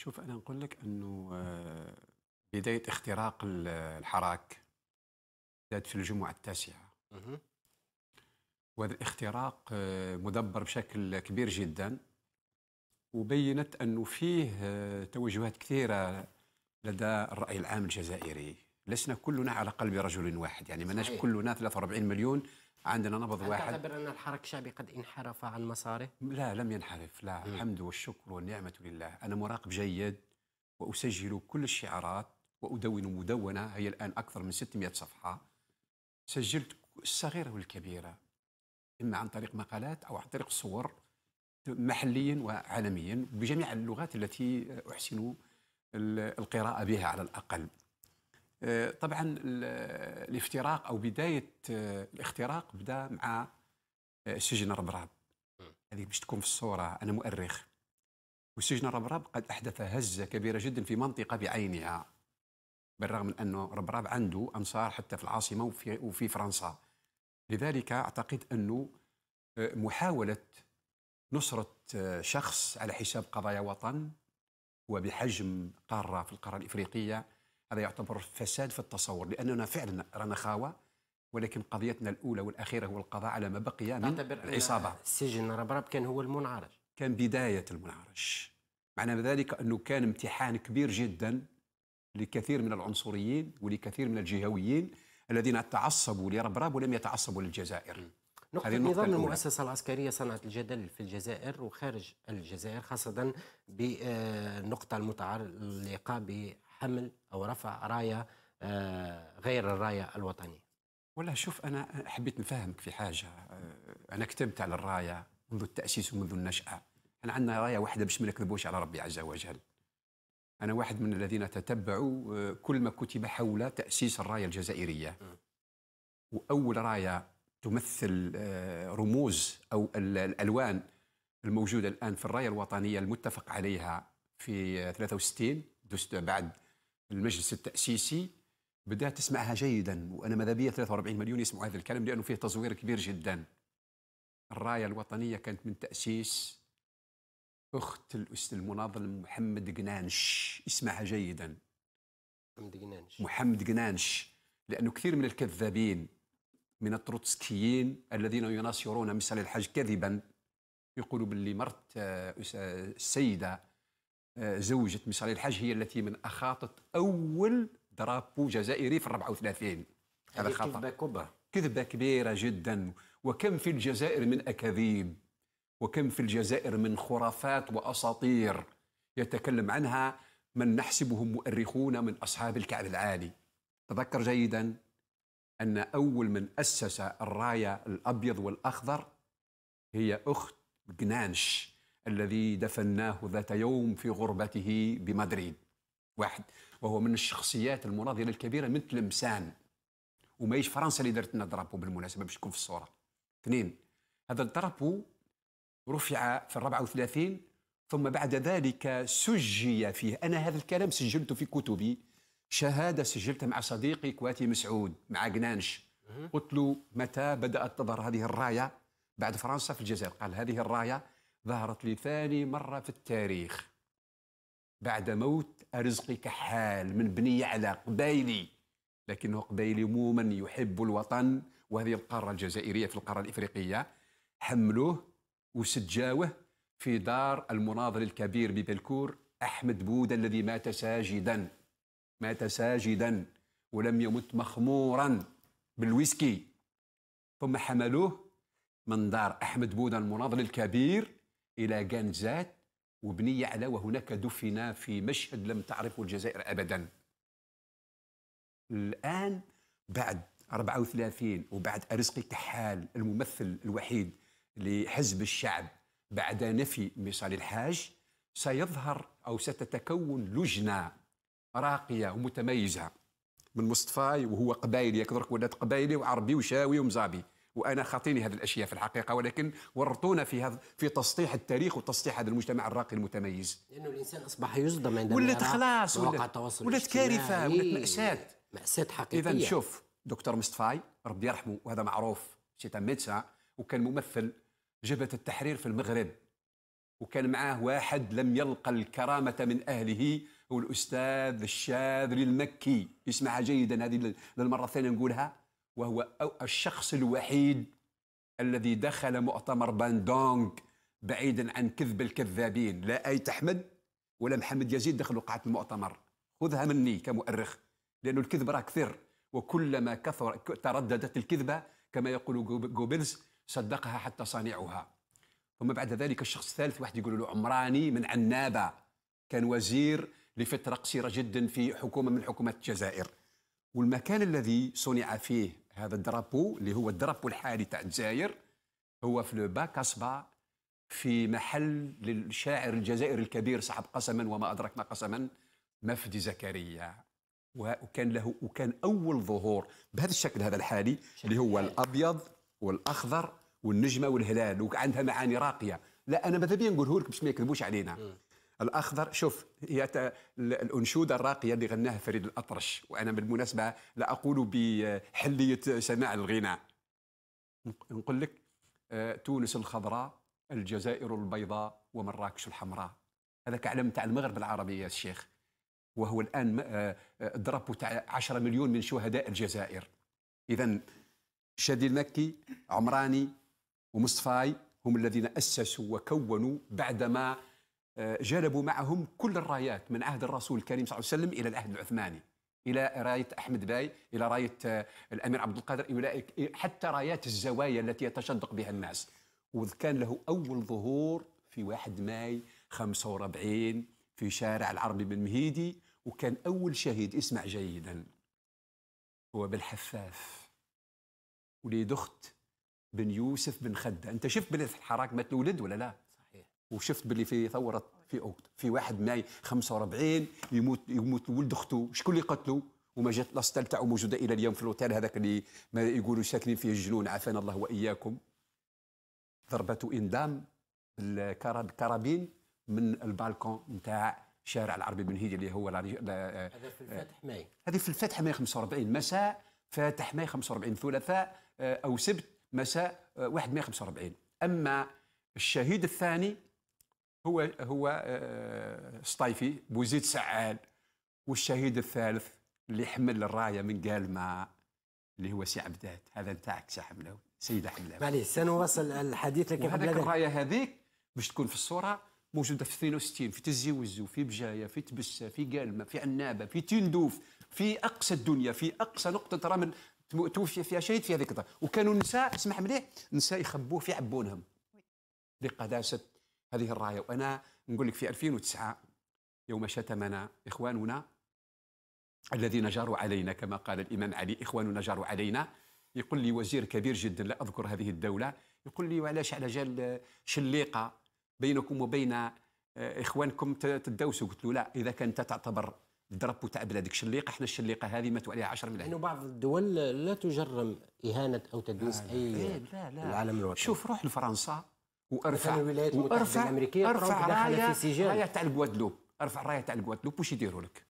شوف انا نقول لك انه آه، بدايه اختراق الحراك بدات في الجمعه التاسعه وهذا الاختراق آه، مدبر بشكل كبير جدا وبينت انه فيه آه، توجهات كثيره لدى الراي العام الجزائري لسنا كلنا على قلب رجل واحد يعني ماناش كلنا 43 مليون عندنا نبض واحد تعتبر ان الحركه الشعبي قد انحرف عن مساره؟ لا لم ينحرف لا م. الحمد والشكر والنعمه لله انا مراقب جيد واسجل كل الشعارات وادون مدونه هي الان اكثر من 600 صفحه سجلت الصغيره والكبيره اما عن طريق مقالات او عن طريق صور محليا وعالميا بجميع اللغات التي احسن القراءه بها على الاقل آه، طبعا الافتراق او بدايه آه، الاختراق بدا مع آه، السجن الربراب هذه باش تكون في الصوره انا مؤرخ والسجن الربراب قد احدث هزه كبيره جدا في منطقه بعينها بالرغم من انه ربراب عنده انصار حتى في العاصمه وفي, وفي فرنسا لذلك اعتقد انه محاوله نصره شخص على حساب قضايا وطن وبحجم قاره في القاره الافريقيه هذا يعتبر فساد في التصور لاننا فعلا رانا خاوه ولكن قضيتنا الاولى والاخيره هو القضاء على ما بقي من العصابه السجن ربراب كان هو المنعرج كان بدايه المنعرج معنى ذلك انه كان امتحان كبير جدا لكثير من العنصريين ولكثير من الجهويين الذين تعصبوا لربراب ولم يتعصبوا للجزائر نقطة نظام المؤسسة العسكرية صنعت الجدل في الجزائر وخارج الجزائر خاصة بالنقطة آه، المتعلقة حمل أو رفع راية آه، غير الراية الوطنية والله شوف أنا حبيت نفهمك في حاجة آه، أنا كتبت على الراية منذ التأسيس ومنذ النشأة احنا عندنا راية واحدة باش ما نكذبوش على ربي عز وجل أنا واحد من الذين تتبعوا آه، كل ما كتب حول تأسيس الراية الجزائرية وأول راية تمثل رموز أو الألوان الموجودة الآن في الراية الوطنية المتفق عليها في 63 بعد المجلس التأسيسي بدأت تسمعها جيدا وأنا ماذا بيا 43 مليون يسمعوا هذا الكلام لأنه فيه تزوير كبير جدا الراية الوطنية كانت من تأسيس أخت الأستاذ المناضل محمد جنانش اسمعها جيدا محمد جنانش محمد جنانش لأنه كثير من الكذابين من التروتسكيين الذين يناصرون مثل الحج كذبا يقولوا باللي مرت آه، آه، السيدة آه، زوجة مصري الحاج هي التي من أخاطت أول درابو جزائري في 34 هذا خطأ كذبة كبرى كذبة كبيرة جدا وكم في الجزائر من أكاذيب وكم في الجزائر من خرافات وأساطير يتكلم عنها من نحسبهم مؤرخون من أصحاب الكعب العالي تذكر جيدا أن أول من أسس الراية الأبيض والأخضر هي أخت جنانش الذي دفناه ذات يوم في غربته بمدريد واحد وهو من الشخصيات المناضله الكبيره من تلمسان وماهيش فرنسا اللي دارت لنا درابو بالمناسبه باش تكون في الصوره اثنين هذا الدرابو رفع في الرابعة وثلاثين ثم بعد ذلك سجي فيه أنا هذا الكلام سجلته في كتبي شهادة سجلتها مع صديقي كواتي مسعود مع جنانش قلت له متى بدأت تظهر هذه الراية بعد فرنسا في الجزائر قال هذه الراية ظهرت لثاني مرة في التاريخ بعد موت أرزقي كحال من بني على قبايلي لكنه قبايلي عموما يحب الوطن وهذه القارة الجزائرية في القارة الإفريقية حملوه وسجاوه في دار المناضل الكبير ببلكور أحمد بودا الذي مات ساجدا مات ساجدا ولم يمت مخمورا بالويسكي ثم حملوه من دار أحمد بودا المناضل الكبير إلى جنزات وبنيه على وهناك دفن في مشهد لم تعرفه الجزائر أبدا الآن بعد 34 وبعد أرزقي كحال الممثل الوحيد لحزب الشعب بعد نفي ميصال الحاج سيظهر أو ستتكون لجنة راقية ومتميزة من مصطفى وهو قبايلي يكذرك ولاد قبايلي وعربي وشاوي ومزابي وانا خاطيني هذه الاشياء في الحقيقه ولكن ورطونا في هذا في تسطيح التاريخ وتسطيح هذا المجتمع الراقي المتميز لانه الانسان اصبح يصدم عندما ولات خلاص ولات, ولات كارثه ولات ماساه ماساه حقيقيه اذا شوف دكتور مصطفاي ربي يرحمه وهذا معروف سيت ميدسا وكان ممثل جبهه التحرير في المغرب وكان معاه واحد لم يلقى الكرامة من أهله هو الأستاذ الشاذلي المكي اسمعها جيدا هذه للمرة الثانية نقولها وهو الشخص الوحيد الذي دخل مؤتمر باندونغ بعيدا عن كذب الكذابين لا أي تحمد ولا محمد يزيد دخلوا قاعة المؤتمر خذها مني كمؤرخ لأن الكذب راه كثير وكلما كثر ترددت الكذبة كما يقول جوبلز صدقها حتى صانعها ثم بعد ذلك الشخص الثالث واحد يقول له عمراني من عنابة كان وزير لفترة قصيرة جدا في حكومة من حكومات الجزائر والمكان الذي صنع فيه هذا الدرابو اللي هو الدرابو الحالي تاع الجزائر هو في لو با في محل للشاعر الجزائري الكبير صاحب قسما وما ادركنا قسما مفدي زكريا وكان له وكان اول ظهور بهذا الشكل هذا الحالي اللي هو الابيض والاخضر والنجمه والهلال وعندها معاني راقيه لا انا ماذا بيا نقوله لك باش ما يكذبوش علينا الاخضر شوف هي الانشوده الراقيه اللي غناها فريد الاطرش وانا بالمناسبه لا اقول بحليه سماع الغناء نقول لك آه، تونس الخضراء الجزائر البيضاء ومراكش الحمراء هذاك علم تاع المغرب العربي يا الشيخ وهو الان دربو آه، آه، تاع 10 مليون من شهداء الجزائر اذا شادي المكي عمراني ومصطفاي هم الذين اسسوا وكونوا بعدما آه، جلبوا معهم كل الرايات من عهد الرسول الكريم صلى الله عليه وسلم الى العهد العثماني الى رايه احمد باي الى رايه آه، الامير عبد القادر اولئك حتى رايات الزوايا التي يتشدق بها الناس وكان له اول ظهور في 1 ماي 45 في شارع العربي بن مهيدي وكان اول شهيد اسمع جيدا هو بالحفاف وليد اخت بن يوسف بن خده انت شفت بالحراك الحراك تولد ولا لا وشفت باللي في ثوره في اكتوبر في 1 ماي 45 يموت يموت ولد اخته شكون اللي قتلو وما جات لاستال تاعو موجوده الى اليوم في الاوتيل هذاك اللي ما يقولوا ساكنين فيه الجنون عافانا الله واياكم ضربة اندام الكرابين من البالكون نتاع شارع العربي بن هيدي اللي هو آه، هذا في الفتح ماي هذه في الفتح ماي 45 مساء فاتح ماي 45 ثلاثاء آه، او سبت مساء 1 آه، ماي 45 اما الشهيد الثاني هو هو آه، سطايفي بوزيد سعال والشهيد الثالث اللي حمل الرايه من قالما اللي هو سي عبدات هذا نتاعك سي حملاوي سيده حملاوي معليش سنواصل الحديث لكن هذيك الرايه هذيك باش تكون في الصوره موجوده في 62 في تزي وزو في بجايه في تبسه في قالمه في عنابه في تندوف في اقصى الدنيا في اقصى نقطه رمل توفي فيها شهيد في هذيك الدار وكانوا النساء اسمح مليح النساء يخبوه في عبونهم لقداسه هذه الرايه وانا نقول لك في 2009 يوم شتمنا اخواننا الذين جاروا علينا كما قال الامام علي اخواننا جاروا علينا يقول لي وزير كبير جدا لا اذكر هذه الدوله يقول لي وعلاش على جال شليقه بينكم وبين آه، اخوانكم تدوسوا قلت له لا اذا كانت تعتبر الدرب تاع بلادك شليقه احنا الشليقه هذه ماتوا عليها 10 ملايين لانه بعض الدول لا تجرم اهانه او تدنيس آه، اي لا لا, لا العالم الوطني شوف روح لفرنسا وارفع الولايات المتحده الامريكيه ارفع رايه تاع الجوادلوب ارفع رايه تاع الجوادلوب واش يديروا لك